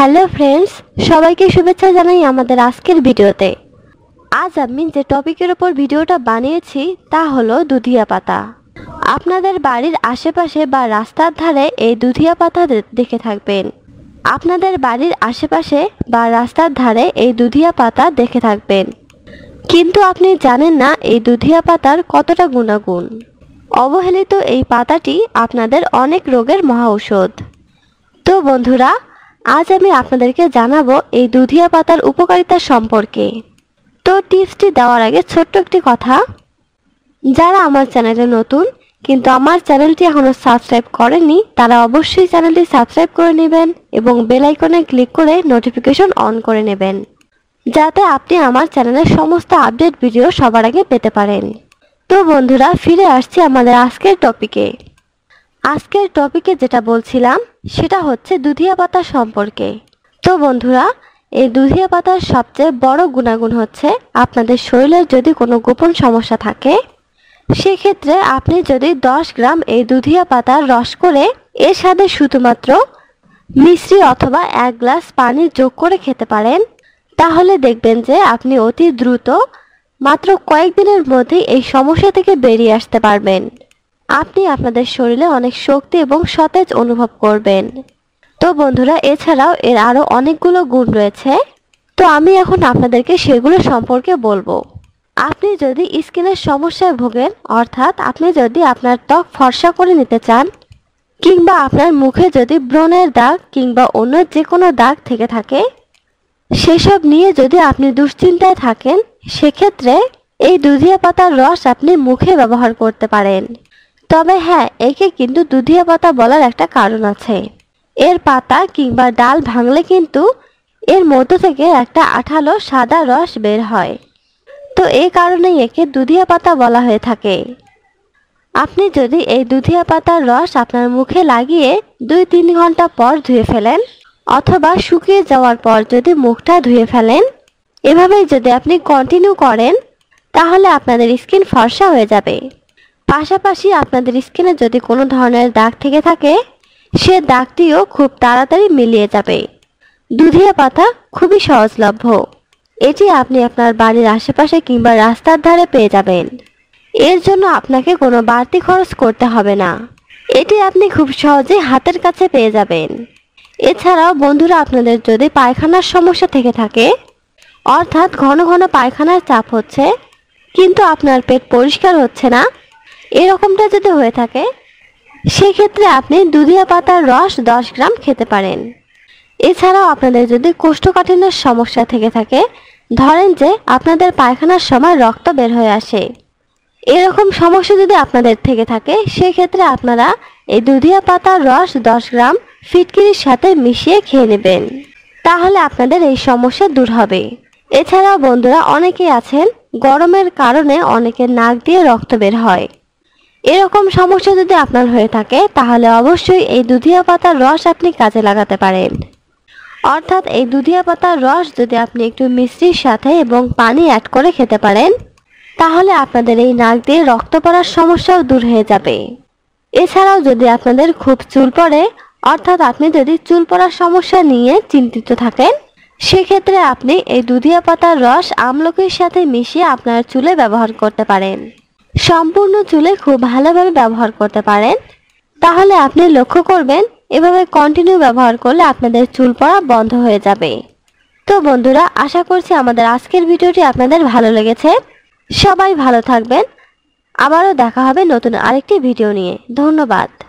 hello friends সবাইকে শুভেচ্ছা জানাই আমাদের আজকের ভিডিওতে আজ আমি যে টপিকের ওপর ভিডিওটা বানিয়েছি তা হলো দুধিয়া পাতা আপনাদের বাড়ির আশেপাশে বা রাস্তার ধারে এই দুধিয়া পাতা দেখে থাকবেন আপনাদের বাড়ির আশেপাশে বা রাস্তার ধারে এই দুধিয়া পাতা দেখে থাকবেন কিন্তু আপনি জানেন না এই দুধিয়া পাতার কতটা গুণাগুণ অবহেলিত এই পাতাটি আপনাদের অনেক রোগের মহা ঔষধ তো বন্ধুরা আজ আমি আপনাদেরকে জানাবো এই দুধিয়া পাতার উপকারিতা সম্পর্কে তো টিপসটি দেওয়ার আগে ছোট্ট একটি কথা যারা আমার চ্যানেলে নতুন কিন্তু আমার চ্যানেলটি এখনও সাবস্ক্রাইব করেনি তারা অবশ্যই চ্যানেলটি সাবস্ক্রাইব করে নেবেন এবং বেল আইকনে ক্লিক করে নোটিফিকেশন অন করে নেবেন যাতে আপনি আমার চ্যানেলের সমস্ত আপডেট ভিডিও সবার আগে পেতে পারেন তো বন্ধুরা ফিরে আসছি আমাদের আজকের টপিকে আজকের টপিকে যেটা বলছিলাম সেটা হচ্ছে দুধিয়া পাতা সম্পর্কে তো বন্ধুরা এই দুধিয়া পাতার সবচেয়ে বড় গুণাগুণ হচ্ছে আপনাদের শরীরের যদি কোনো গোপন সমস্যা থাকে সেক্ষেত্রে আপনি যদি দশ গ্রাম এই দুধিয়া পাতার রস করে এর সাথে শুধুমাত্র মিশ্রি অথবা এক গ্লাস পানি যোগ করে খেতে পারেন তাহলে দেখবেন যে আপনি অতি দ্রুত মাত্র কয়েকদিনের মধ্যেই এই সমস্যা থেকে বেরিয়ে আসতে পারবেন আপনি আপনাদের শরীরে অনেক শক্তি এবং সতেজ অনুভব করবেন তো বন্ধুরা এছাড়াও এর আরও অনেকগুলো গুণ রয়েছে তো আমি এখন আপনাদেরকে সেগুলো সম্পর্কে বলবো আপনি যদি স্কিনের সমস্যায় ভোগেন অর্থাৎ আপনি যদি আপনার ত্বক ফর্সা করে নিতে চান কিংবা আপনার মুখে যদি ব্রণের দাগ কিংবা অন্য যে কোনো দাগ থেকে থাকে সেসব নিয়ে যদি আপনি দুশ্চিন্তায় থাকেন সেক্ষেত্রে এই দুধিয়া পাতার রস আপনি মুখে ব্যবহার করতে পারেন তবে হ্যাঁ একে কিন্তু দুধিয়া পাতা বলার একটা কারণ আছে এর পাতা কিংবা ডাল ভাঙলে কিন্তু এর মধ্য থেকে একটা আঠালো সাদা রস বের হয় তো এই কারণেই একে দুধিয়া পাতা বলা হয়ে থাকে আপনি যদি এই দুধিয়া পাতার রস আপনার মুখে লাগিয়ে দুই তিন ঘন্টা পর ধুয়ে ফেলেন অথবা শুকিয়ে যাওয়ার পর যদি মুখটা ধুয়ে ফেলেন এভাবেই যদি আপনি কন্টিনিউ করেন তাহলে আপনাদের স্কিন ফর্সা হয়ে যাবে পাশাপাশি আপনাদের স্কিনে যদি কোনো ধরনের দাগ থেকে থাকে সে দাগটিও খুব তাড়াতাড়ি মিলিয়ে যাবে দুধিয়া পাতা খুবই সহজলভ্য এটি আপনি আপনার বাড়ির আশেপাশে কিংবা রাস্তার ধারে পেয়ে যাবেন এর জন্য আপনাকে কোনো বাড়তি খরচ করতে হবে না এটি আপনি খুব সহজে হাতের কাছে পেয়ে যাবেন এছাড়াও বন্ধুরা আপনাদের যদি পায়খানার সমস্যা থেকে থাকে অর্থাৎ ঘন ঘন পায়খানার চাপ হচ্ছে কিন্তু আপনার পেট পরিষ্কার হচ্ছে না এরকমটা যদি হয়ে থাকে সেক্ষেত্রে আপনি দুধিয়া পাতার রস দশ গ্রাম খেতে পারেন এছাড়াও আপনাদের যদি কোষ্ঠকাঠিন্যের সমস্যা থেকে থাকে ধরেন যে আপনাদের পায়খানার সময় রক্ত বের হয়ে আসে এরকম সমস্যা যদি আপনাদের থেকে থাকে সেক্ষেত্রে আপনারা এই দুধিয়া পাতার রস দশ গ্রাম ফিটকিরির সাথে মিশিয়ে খেয়ে নেবেন তাহলে আপনাদের এই সমস্যা দূর হবে এছাড়াও বন্ধুরা অনেকেই আছেন গরমের কারণে অনেকে নাক দিয়ে রক্ত বের হয় এরকম সমস্যা যদি আপনার হয়ে থাকে তাহলে অবশ্যই এই দুধিয়া পাতার রস আপনি কাজে লাগাতে পারেন অর্থাৎ এই দুধিয়া পাতার রস যদি আপনি একটু মিষ্টির সাথে এবং পানি অ্যাড করে খেতে পারেন তাহলে আপনাদের এই নাক দিয়ে রক্ত পড়ার সমস্যাও দূর হয়ে যাবে এছাড়াও যদি আপনাদের খুব চুল পড়ে অর্থাৎ আপনি যদি চুল পড়ার সমস্যা নিয়ে চিন্তিত থাকেন সেক্ষেত্রে আপনি এই দুধিয়া পাতার রস আমলকির সাথে মিশিয়ে আপনার চুলে ব্যবহার করতে পারেন সম্পূর্ণ চুলে খুব ভালোভাবে ব্যবহার করতে পারেন তাহলে আপনি লক্ষ্য করবেন এভাবে কন্টিনিউ ব্যবহার করলে আপনাদের চুল পড়া বন্ধ হয়ে যাবে তো বন্ধুরা আশা করছি আমাদের আজকের ভিডিওটি আপনাদের ভালো লেগেছে সবাই ভালো থাকবেন আবারও দেখা হবে নতুন আরেকটি ভিডিও নিয়ে ধন্যবাদ